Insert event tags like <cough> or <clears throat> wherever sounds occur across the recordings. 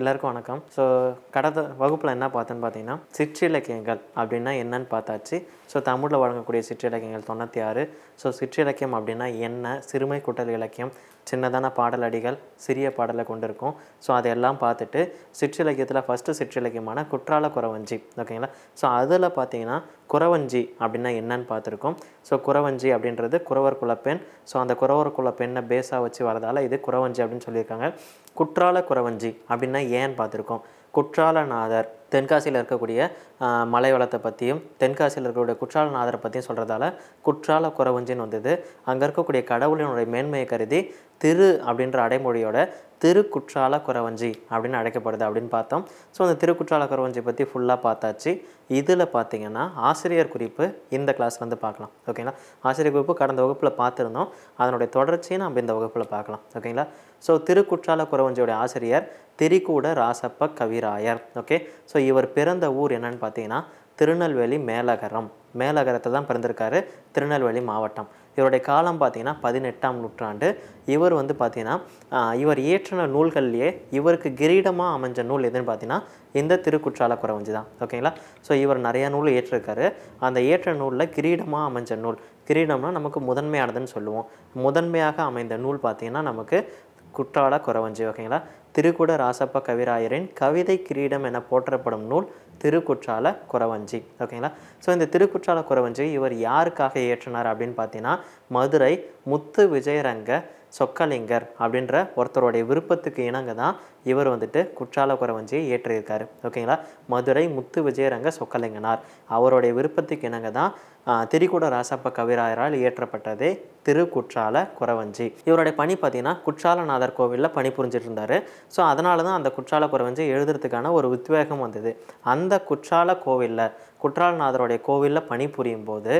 எல்லாருக்கும் வணக்கம் ஸோ கடந்த வகுப்பில் என்ன பார்த்தோன்னு பார்த்தீங்கன்னா சிற்றிலக்கியங்கள் அப்படின்னா என்னன்னு பார்த்தாச்சு ஸோ தமிழில் வழங்கக்கூடிய சிற்றிலக்கியங்கள் தொண்ணூற்றி ஆறு ஸோ சிற்றிலக்கியம் அப்படின்னா என்ன சிறுமை குட்டல் இலக்கியம் சின்னதான பாடல் அடிகள் சிறிய பாடலை கொண்டிருக்கும் ஸோ அதையெல்லாம் பார்த்துட்டு சிற்றிலக்கியத்தில் ஃபஸ்ட்டு சிற்றிலக்கியமான குற்றால குறவஞ்சி ஓகேங்களா ஸோ அதில் பார்த்தீங்கன்னா குறவஞ்சி அப்படின்னா என்னன்னு பார்த்துருக்கோம் ஸோ குறவஞ்சி அப்படின்றது குறவர் குலப்பெண் ஸோ அந்த குறவர் குலப்பெண்ணை பேஸாக வச்சு வரதால் இது குறவஞ்சி அப்படின்னு சொல்லியிருக்காங்க குற்றால குறவஞ்சி அப்படின்னா ஏன்னு பார்த்துருக்கோம் குற்றாலநாதர் தென்காசியில் இருக்கக்கூடிய மலை வளத்தை பற்றியும் தென்காசியில் இருக்கக்கூடிய குற்றாலநாதரை பற்றியும் சொல்கிறதால குற்றால குறவஞ்சின்னு வந்தது அங்கே இருக்கக்கூடிய கடவுளினுடைய மேன்மையை கருதி திரு அப்படின்ற அடைமொழியோட திருக்குற்றால குறவஞ்சி அப்படின்னு அழைக்கப்படுது அப்படின்னு பார்த்தோம் ஸோ அந்த திருக்குற்றால குறவஞ்சி பற்றி ஃபுல்லாக பார்த்தாச்சு இதில் பார்த்தீங்கன்னா ஆசிரியர் குறிப்பு இந்த கிளாஸ் வந்து பார்க்கலாம் ஓகேங்களா ஆசிரியர் குறிப்பு கடந்த வகுப்பில் பார்த்துருந்தோம் அதனுடைய தொடர்ச்சியை நம்ம இந்த வகுப்பில் பார்க்கலாம் ஓகேங்களா ஸோ திருக்குற்றால குறவஞ்சியுடைய ஆசிரியர் திரிகூட ராசப்ப கவிராயர் ஓகே ஸோ இவர் பிறந்த ஊர் என்னன்னு பார்த்தீங்கன்னா திருநெல்வேலி மேலகரம் மேலகரத்தில் தான் பிறந்திருக்காரு திருநெல்வேலி மாவட்டம் இவருடைய காலம் பார்த்தீங்கன்னா பதினெட்டாம் நூற்றாண்டு இவர் வந்து பார்த்திங்கன்னா இவர் இயற்றின நூல்கள்லேயே இவருக்கு கிரீடமாக அமைஞ்ச நூல் எதுன்னு பார்த்தீங்கன்னா இந்த திருக்குற்றால குறவஞ்சி தான் ஓகேங்களா ஸோ இவர் நிறையா நூல் ஏற்றிருக்காரு அந்த ஏற்ற நூலில் கிரீடமாக அமைஞ்ச நூல் கிரீடம்னா நமக்கு முதன்மையானதுன்னு சொல்லுவோம் முதன்மையாக அமைந்த நூல் பார்த்திங்கன்னா நமக்கு குற்றால குறவஞ்சி ஓகேங்களா திருக்குட ராசப்ப கவிராயரின் கவிதை கிரீடம் என போற்றப்படும் நூல் திருக்குற்றால குறவஞ்சி ஓகேங்களா ஸோ இந்த திருக்குற்றால குறவஞ்சி இவர் யாருக்காக இயற்றினார் அப்படின்னு பார்த்தீங்கன்னா மதுரை முத்து விஜயரங்க சொக்கலிங்கர் அப்படின்ற ஒருத்தருடைய விருப்பத்துக்கு இணங்க தான் இவர் வந்துட்டு குற்றால குறவஞ்சியை ஏற்றிருக்காரு ஓகேங்களா மதுரை முத்து விஜயரங்க சொக்கலிங்கனார் அவருடைய விருப்பத்துக்கு இணங்க தான் திரிகூட ராசப்ப கவிராயரால் இயற்றப்பட்டதே திருக்குற்றால குறவஞ்சி இவருடைய பணி பார்த்தீங்கன்னா குற்றாலநாதர் கோவிலில் பணி புரிஞ்சிட்டு இருந்தார் ஸோ அதனால தான் அந்த குற்றால குறவஞ்சி எழுதுறதுக்கான ஒரு உத்வேகம் வந்தது அந்த குற்றால கோவிலில் குற்றாலநாதருடைய கோவிலில் பணிபுரியும் போது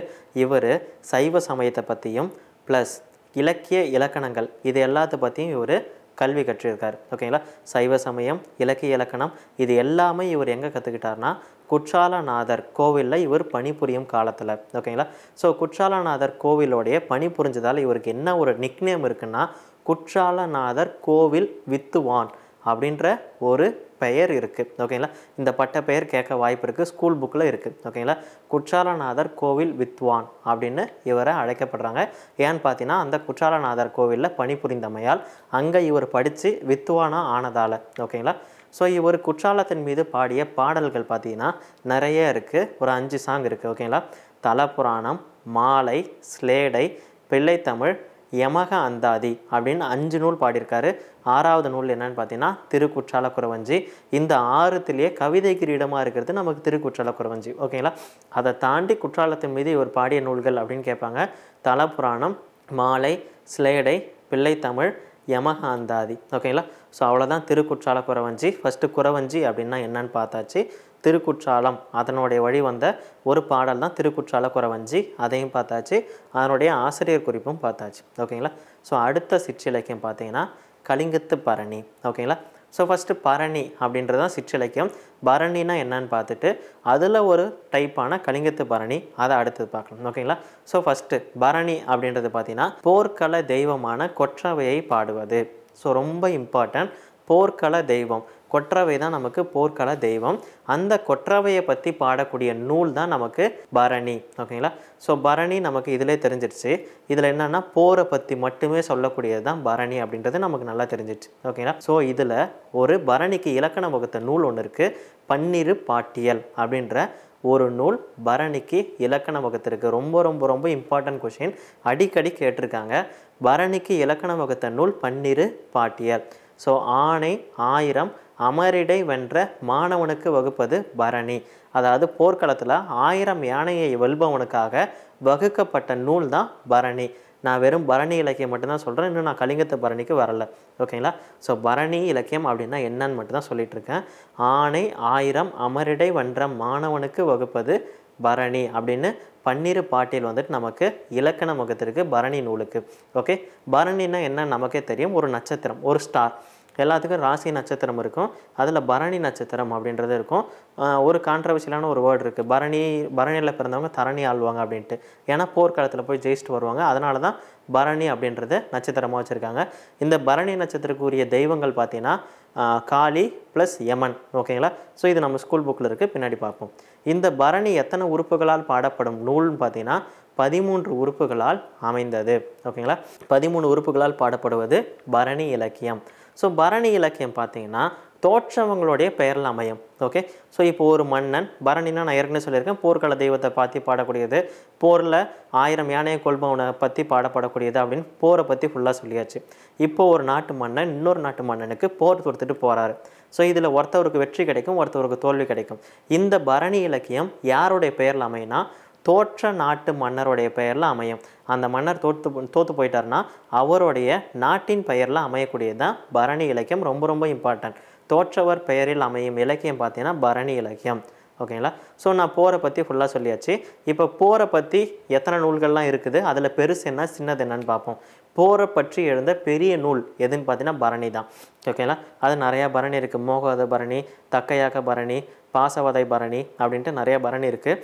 இவர் சைவ சமயத்தை பற்றியும் ப்ளஸ் இலக்கிய இலக்கணங்கள் இது எல்லாத்தை பற்றியும் இவர் கல்வி கற்றிருக்கார் ஓகேங்களா சைவ சமயம் இலக்கிய இலக்கணம் இது எல்லாமே இவர் எங்கே கற்றுக்கிட்டார்னா குற்றாலநாதர் கோவிலில் இவர் பணிபுரியும் காலத்தில் ஓகேங்களா ஸோ குற்றாலநாதர் கோவிலோடைய பணிபுரிஞ்சதால் இவருக்கு என்ன ஒரு நிக்னேம் இருக்குன்னா குற்றாலநாதர் கோவில் வித்துவான் அப்படின்ற ஒரு பெயர் இருக்குது ஓகேங்களா இந்த பட்ட பெயர் கேட்க வாய்ப்பு இருக்குது ஸ்கூல் புக்கில் இருக்குது ஓகேங்களா குற்றாலநாதர் கோவில் வித்வான் அப்படின்னு இவரை அழைக்கப்படுறாங்க ஏன்னு பார்த்தீங்கன்னா அந்த குற்றாலநாதர் கோவிலில் பணிபுரிந்தமையால் அங்கே இவர் படித்து வித்வானாக ஆனதால் ஓகேங்களா ஸோ இவர் குற்றாலத்தின் மீது பாடிய பாடல்கள் பார்த்தீங்கன்னா நிறைய இருக்குது ஒரு அஞ்சு சாங் இருக்குது ஓகேங்களா தலபுராணம் மாலை ஸ்லேடை பிள்ளைத்தமிழ் யமக அந்தாதி அப்படின்னு அஞ்சு நூல் பாடியிருக்காரு ஆறாவது நூல் என்னன்னு பார்த்தீங்கன்னா திருக்குற்றால குறவஞ்சி இந்த ஆறுத்திலேயே கவிதை கிரீடமாக இருக்கிறது நமக்கு திருக்குற்றால குறவஞ்சி ஓகேங்களா அதை தாண்டி குற்றாலத்தின் மீது இவர் பாடிய நூல்கள் அப்படின்னு கேட்பாங்க தல புராணம் மாலை ஸ்லேடை பிள்ளைத்தமிழ் யமக அந்தாதி ஓகேங்களா ஸோ அவ்வளோதான் திருக்குற்றால குறவஞ்சி ஃபஸ்ட்டு குறவஞ்சி அப்படின்னா என்னன்னு பார்த்தாச்சு திருக்குற்றாலம் அதனுடைய வழி வந்த ஒரு பாடல் தான் திருக்குற்றால குறவஞ்சி அதையும் பார்த்தாச்சு அதனுடைய ஆசிரியர் குறிப்பும் பார்த்தாச்சு ஓகேங்களா ஸோ அடுத்த சிற்றிலக்கியம் பார்த்தீங்கன்னா கலிங்கத்து பரணி ஓகேங்களா ஸோ ஃபஸ்ட்டு பரணி அப்படின்றது தான் சிற்றிலக்கியம் பரணினா என்னன்னு பார்த்துட்டு அதில் ஒரு டைப்பான கலிங்கத்து பரணி அதை அடுத்தது பார்க்கலாம் ஓகேங்களா ஸோ ஃபஸ்ட்டு பரணி அப்படின்றது பார்த்தீங்கன்னா போர்க்கள தெய்வமான கொற்றவையை பாடுவது ஸோ ரொம்ப இம்பார்ட்டன்ட் போர்க்கள தெய்வம் கொற்றவை தான் நமக்கு போர்க்கள தெய்வம் அந்த கொற்றவையை பற்றி பாடக்கூடிய நூல் தான் நமக்கு பரணி ஓகேங்களா ஸோ பரணி நமக்கு இதிலே தெரிஞ்சிருச்சு இதில் என்னென்னா போரை பற்றி மட்டுமே சொல்லக்கூடியது தான் பரணி அப்படின்றது நமக்கு நல்லா தெரிஞ்சிருச்சு ஓகேங்களா ஸோ இதில் ஒரு பரணிக்கு இலக்கண வகுத்த நூல் ஒன்று இருக்குது பன்னிரு பாட்டியல் அப்படின்ற ஒரு நூல் பரணிக்கு இலக்கண வகுத்திருக்கு ரொம்ப ரொம்ப ரொம்ப இம்பார்ட்டன்ட் கொஷின் அடிக்கடி கேட்டிருக்காங்க பரணிக்கு இலக்கண வகுத்த நூல் பன்னிரு பாட்டியல் ஸோ ஆணை ஆயிரம் அமரிடை வென்ற மாணவனுக்கு வகுப்பது பரணி அதாவது போர்க்களத்தில் ஆயிரம் யானையை வெல்பவனுக்காக வகுக்கப்பட்ட நூல் தான் பரணி நான் வெறும் பரணி இலக்கியம் மட்டும்தான் சொல்கிறேன் இன்னும் நான் கலிங்கத்து பரணிக்கு வரல ஓகேங்களா ஸோ பரணி இலக்கியம் அப்படின்னா என்னன்னு மட்டும்தான் சொல்லிட்டு இருக்கேன் ஆணை ஆயிரம் அமரிடை வென்ற மாணவனுக்கு வகுப்பது பரணி அப்படின்னு பன்னிரு பாட்டியல் வந்துட்டு நமக்கு இலக்கண முகத்திற்கு பரணி நூலுக்கு ஓகே பரணின்னா என்ன நமக்கே தெரியும் ஒரு நட்சத்திரம் ஒரு ஸ்டார் எல்லாத்துக்கும் ராசி நட்சத்திரம் இருக்கும் அதில் பரணி நட்சத்திரம் அப்படின்றது இருக்கும் ஒரு கான்ட்ரவர்ஷியலான ஒரு வேர்டு இருக்குது பரணி பரணியில் பிறந்தவங்க தரணி ஆள்வாங்க அப்படின்ட்டு ஏன்னா போர்க்காலத்தில் போய் ஜெயிச்சுட்டு வருவாங்க அதனால தான் பரணி அப்படின்றத நட்சத்திரமாக வச்சுருக்காங்க இந்த பரணி நட்சத்திரக்குரிய தெய்வங்கள் பார்த்தீங்கன்னா காளி ப்ளஸ் யமன் ஓகேங்களா ஸோ இது நம்ம ஸ்கூல் புக்கில் இருக்குது பின்னாடி பார்ப்போம் இந்த பரணி எத்தனை உறுப்புகளால் பாடப்படும் நூல்னு பார்த்தீங்கன்னா பதிமூன்று உறுப்புகளால் அமைந்தது ஓகேங்களா பதிமூணு உறுப்புகளால் பாடப்படுவது பரணி இலக்கியம் ஸோ பரணி இலக்கியம் பார்த்தீங்கன்னா தோற்றவங்களுடைய பெயரில் அமையும் ஓகே ஸோ இப்போ ஒரு மன்னன் பரணினா நான் ஏற்கனவே சொல்லியிருக்கேன் போர்க்கள தெய்வத்தை பற்றி பாடக்கூடியது போரில் ஆயிரம் யானையை கொள்பவனை பற்றி பாடப்படக்கூடியது அப்படின்னு போரை பற்றி ஃபுல்லாக சொல்லியாச்சு இப்போது ஒரு நாட்டு மன்னன் இன்னொரு நாட்டு மன்னனுக்கு போர் கொடுத்துட்டு போகிறாரு ஸோ இதில் ஒருத்தவருக்கு வெற்றி கிடைக்கும் ஒருத்தவருக்கு தோல்வி கிடைக்கும் இந்த பரணி இலக்கியம் யாருடைய பெயரில் அமையினா தோற்ற நாட்டு மன்னருடைய பெயரில் அமையும் அந்த மன்னர் தோற்று தோற்று போயிட்டார்னா அவருடைய நாட்டின் பெயரில் அமையக்கூடியது தான் பரணி இலக்கியம் ரொம்ப ரொம்ப இம்பார்ட்டன்ட் தோற்றவர் பெயரில் அமையும் இலக்கியம் பார்த்தீங்கன்னா பரணி இலக்கியம் ஓகேங்களா ஸோ நான் போரை பற்றி ஃபுல்லாக சொல்லியாச்சு இப்போ போரை பற்றி எத்தனை நூல்கள்லாம் இருக்குது அதில் பெருசு என்ன சின்னது என்னன்னு பார்ப்போம் போரை பற்றி எழுந்த பெரிய நூல் எதுன்னு பார்த்தீங்கன்னா பரணி தான் ஓகேங்களா அது நிறையா பரணி இருக்குது மோகத பரணி தக்கையாக்க பரணி பாசவதை பரணி அப்படின்ட்டு நிறையா பரணி இருக்குது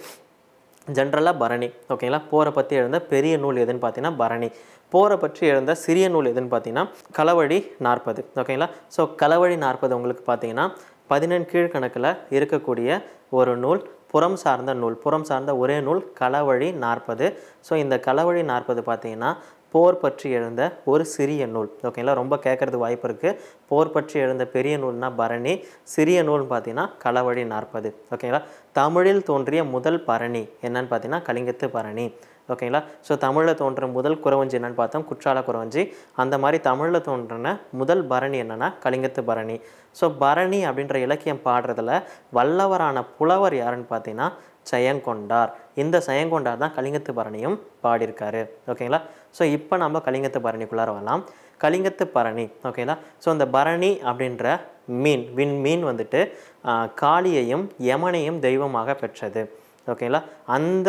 ஜென்ரலாக பரணி ஓகேங்களா போரை பற்றி எழுந்த பெரிய நூல் எதுன்னு பார்த்தீங்கன்னா பரணி போரை பற்றி எழுந்த சிறிய நூல் எதுன்னு பார்த்தீங்கன்னா களவழி நாற்பது ஓகேங்களா ஸோ களவழி நாற்பது உங்களுக்கு பார்த்தீங்கன்னா பதினெண் கீழ்கணக்கில் இருக்கக்கூடிய ஒரு நூல் புறம் சார்ந்த நூல் புறம் சார்ந்த ஒரே நூல் களவழி நாற்பது ஸோ இந்த களவழி நாற்பது பார்த்திங்கன்னா போர் பற்றி எழுந்த ஒரு சிறிய நூல் ஓகேங்களா ரொம்ப கேட்குறது வாய்ப்பு இருக்குது போர் பற்றி எழுந்த பெரிய நூல்னா பரணி சிறிய நூல்னு பார்த்தீங்கன்னா களவழி நாற்பது ஓகேங்களா தமிழில் தோன்றிய முதல் பரணி என்னன்னு பார்த்தீங்கன்னா கலிங்கத்து பரணி ஓகேங்களா ஸோ தமிழில் தோன்ற முதல் குறவஞ்சி என்னென்னு பார்த்தோம் குற்றால குறவஞ்சி அந்த மாதிரி தமிழில் தோன்றின முதல் பரணி என்னென்னா கலிங்கத்து பரணி ஸோ பரணி அப்படின்ற இலக்கியம் பாடுறதுல வல்லவரான புலவர் யாருன்னு பார்த்தீங்கன்னா செயங்கொண்டார் இந்த செயங்கொண்டார் தான் கலிங்கத்து பரணியும் பாடியிருக்காரு ஓகேங்களா ஸோ இப்போ நம்ம கலிங்கத்து பரணிக்குள்ளார வரலாம் கலிங்கத்து பரணி ஓகேங்களா ஸோ அந்த பரணி அப்படின்ற மீன் வின் மீன் வந்துட்டு காளியையும் யமனையும் தெய்வமாக பெற்றது ஓகேங்களா அந்த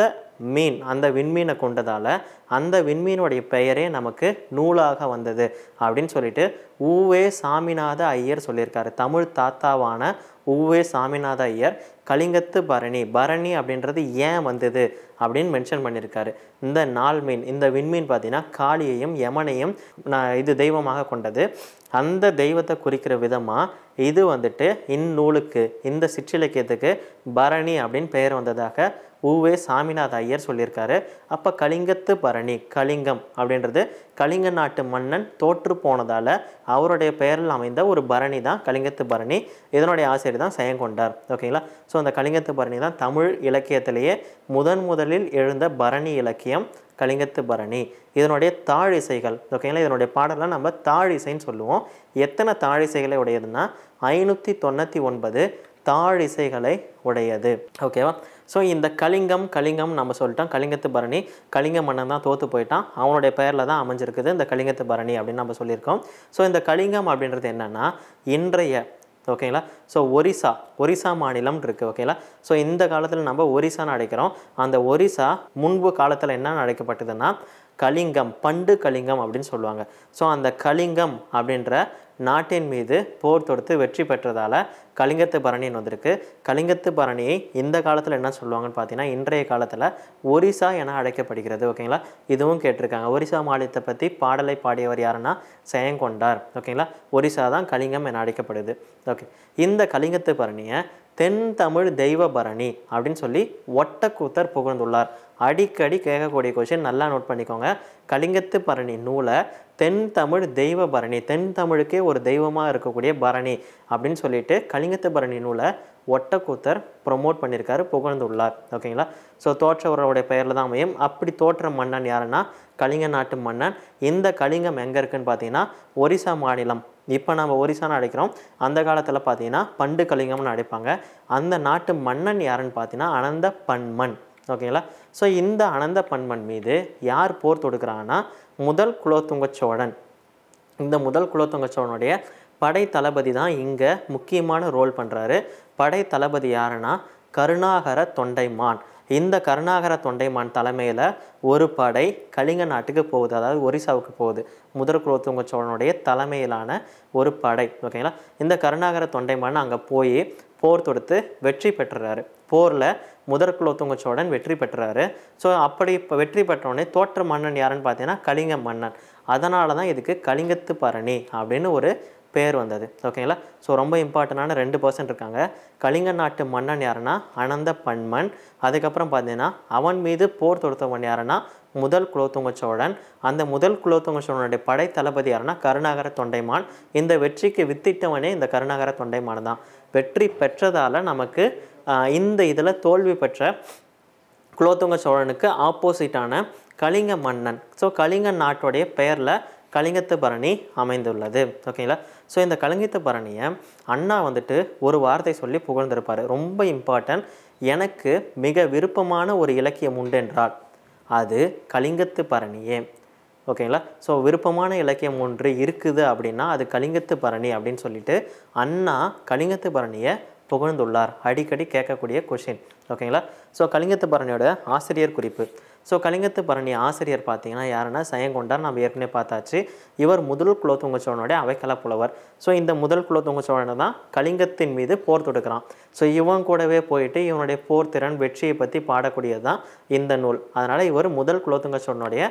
மீன் அந்த விண்மீனை கொண்டதால் அந்த விண்மீனுடைய பெயரே நமக்கு நூலாக வந்தது அப்படின்னு சொல்லிட்டு ஊவே சாமிநாத ஐயர் சொல்லியிருக்காரு தமிழ் தாத்தாவான உவே சாமிநாத ஐயர் கலிங்கத்து பரணி பரணி அப்படின்றது ஏன் வந்தது அப்படின்னு மென்ஷன் பண்ணியிருக்காரு இந்த நாள் மீன் இந்த விண்மீன் பார்த்தீங்கன்னா காளியையும் யமனையும் நான் இது தெய்வமாக கொண்டது அந்த தெய்வத்தை குறிக்கிற விதமாக இது வந்துட்டு இந்நூலுக்கு இந்த சிற்றிலக்கியத்துக்கு பரணி அப்படின்னு பெயர் வந்ததாக ஊவே சாமிநாத ஐயர் சொல்லியிருக்காரு அப்போ கலிங்கத்து பரணி கலிங்கம் அப்படின்றது கலிங்க நாட்டு மன்னன் தோற்று போனதால் அவருடைய பெயரில் அமைந்த ஒரு பரணி தான் கலிங்கத்து பரணி இதனுடைய ஆசிரியர் தான் செயங்கொண்டார் ஓகேங்களா ஸோ அந்த கலிங்கத்து பரணி தான் தமிழ் இலக்கியத்திலேயே முதன் முதலில் எழுந்த பரணி இலக்கியம் கலிங்கத்து பரணி இதனுடைய தாழ் இசைகள் ஓகேங்களா இதனுடைய பாடலாம் நம்ம தாழ் இசைன்னு சொல்லுவோம் எத்தனை தாழ் இசைகளை உடையதுன்னா ஐநூற்றி தொண்ணூற்றி ஒன்பது தாழ் இசைகளை உடையது ஓகேவா ஸோ இந்த கலிங்கம் கலிங்கம் நம்ம சொல்லிட்டோம் கலிங்கத்து பரணி கலிங்க மன்னன் தான் தோற்று போயிட்டான் அவனுடைய பெயரில் தான் அமைஞ்சிருக்குது இந்த கலிங்கத்து பரணி அப்படின்னு நம்ம சொல்லியிருக்கோம் ஸோ இந்த கலிங்கம் அப்படின்றது என்னென்னா இன்றைய ஓகேங்களா ஸோ ஒரிசா ஒரிசா மாநிலம் இருக்குது ஓகேங்களா ஸோ இந்த காலத்தில் நம்ம ஒரிசான்னு அழைக்கிறோம் அந்த ஒரிசா முன்பு காலத்தில் என்ன அழைக்கப்பட்டதுன்னா கலிங்கம் பண்டு கலிங்கம் அப்படின்னு சொல்லுவாங்க ஸோ அந்த கலிங்கம் அப்படின்ற நாட்டின் மீது போர் தொடுத்து வெற்றி பெற்றதால் கலிங்கத்து பரணின்னு வந்திருக்கு கலிங்கத்து பரணியை இந்த காலத்தில் என்ன சொல்லுவாங்கன்னு பார்த்தீங்கன்னா இன்றைய காலத்தில் ஒரிசா என அழைக்கப்படுகிறது ஓகேங்களா இதுவும் கேட்டிருக்காங்க ஒரிசா மாநிலத்தை பற்றி பாடலை பாடியவர் யாருன்னா செயங்கொண்டார் ஓகேங்களா ஒரிசா தான் கலிங்கம் என அழைக்கப்படுது ஓகே இந்த கலிங்கத்து பரணியை தென் தமிழ் தெய்வ பரணி அப்படின்னு சொல்லி ஒட்டக்கூத்தர் புகழ்ந்துள்ளார் அடிக்கடி கேட்கக்கூடிய கொஷின் நல்லா நோட் பண்ணிக்கோங்க கலிங்கத்து பரணி நூலை தென் தமிழ் தெய்வ பரணி தென் தமிழுக்கே ஒரு தெய்வமாக இருக்கக்கூடிய பரணி அப்படின்னு சொல்லிட்டு கலிங்கத்து பரணி நூலை ஒட்டக்கூத்தர் ப்ரொமோட் பண்ணியிருக்காரு புகழ்ந்துள்ளார் ஓகேங்களா ஸோ தோற்றவர்களுடைய பெயரில் தான் அமையும் அப்படி தோற்ற மன்னன் யாருன்னா கலிங்க நாட்டு மன்னன் இந்த கலிங்கம் எங்கே இருக்குன்னு பார்த்தீங்கன்னா ஒரிசா மாநிலம் இப்போ நம்ம ஒரிசான்னு அழைக்கிறோம் அந்த காலத்தில் பார்த்தீங்கன்னா பண்டு கலிங்கம்னு அழைப்பாங்க அந்த நாட்டு மன்னன் யாருன்னு பார்த்தீங்கன்னா அனந்த பன்மன் ஓகேங்களா ஸோ இந்த அனந்த பண்பன் மீது யார் போர் தொடுக்கிறான்னா முதல் குலோத்துங்க சோழன் இந்த முதல் குலோத்துங்க சோழனுடைய படை தளபதி தான் இங்கே முக்கியமான ரோல் பண்ணுறாரு படை தளபதி யாருன்னா கருணாகர தொண்டைமான் இந்த கருணாகர தொண்டைமான் தலைமையில் ஒரு படை கலிங்க நாட்டுக்கு போகுது அதாவது ஒரிசாவுக்கு போகுது முதற் குலோத்துங்க சோழனுடைய தலைமையிலான ஒரு படை ஓகேங்களா இந்த கருணாகர தொண்டைமான் அங்கே போய் போர் தொடுத்து வெற்றி பெற்றுறாரு போரில் முதற் குலோத்துங்க சோழன் வெற்றி பெற்றுறாரு ஸோ அப்படி இப்போ வெற்றி பெற்றோடனே தோற்ற மன்னன் யாருன்னு பார்த்தீங்கன்னா கலிங்க மன்னன் அதனால தான் இதுக்கு கலிங்கத்து பரணி அப்படின்னு ஒரு பேர் வந்தது ஓகேங்களா ஸோ ரொம்ப இம்பார்ட்டண்டான ரெண்டு பர்சன் இருக்காங்க கலிங்க நாட்டு மன்னன் யாருன்னா அனந்த பன்மன் அதுக்கப்புறம் பார்த்தீங்கன்னா அவன் மீது போர் தொடுத்தவன் யாருன்னா முதல் குலோத்துங்க சோழன் அந்த முதல் குலோத்துங்க சோழனுடைய படை தளபதி யாருன்னா கருணாகர தொண்டைமான் இந்த வெற்றிக்கு வித்திட்டவனே இந்த கருணாகர தொண்டைமான் தான் வெற்றி பெற்றதால் நமக்கு இந்த இதில் தோல்வி பெற்ற குலோத்துங்க சோழனுக்கு ஆப்போசிட்டான கலிங்க மன்னன் ஸோ கலிங்க நாட்டுடைய பெயரில் கலிங்கத்து பரணி அமைந்துள்ளது ஓகேங்களா ஸோ இந்த கலிங்கத்து பரணியை அண்ணா வந்துட்டு ஒரு வார்த்தை சொல்லி புகழ்ந்திருப்பார் ரொம்ப இம்பார்ட்டன்ட் எனக்கு மிக விருப்பமான ஒரு இலக்கியம் உண்டென்றால் அது கலிங்கத்து பரணியே ஓகேங்களா ஸோ விருப்பமான இலக்கியம் ஒன்று இருக்குது அப்படின்னா அது கலிங்கத்து பரணி அப்படின்னு சொல்லிட்டு அண்ணா கலிங்கத்து பரணியை புகழ்ந்துள்ளார் அடிக்கடி கேட்கக்கூடிய கொஷின் ஓகேங்களா ஸோ கலிங்கத்து பரணியோட ஆசிரியர் குறிப்பு ஸோ கலிங்கத்து பரணி ஆசிரியர் பார்த்தீங்கன்னா யாருன்னா சயங்கொண்டார் நம்ம ஏற்கனவே பார்த்தாச்சு இவர் முதல் குலோத்துங்க சோழனுடைய அவைக்கல புலவர் ஸோ இந்த முதல் குலோத்துங்க சோழனை தான் கலிங்கத்தின் மீது போர் தொடுக்கிறான் ஸோ இவன் கூடவே போயிட்டு இவனுடைய போர் திறன் வெற்றியை பற்றி பாடக்கூடியது தான் இந்த நூல் அதனால் இவர் முதல் குலோத்துங்க சோழனுடைய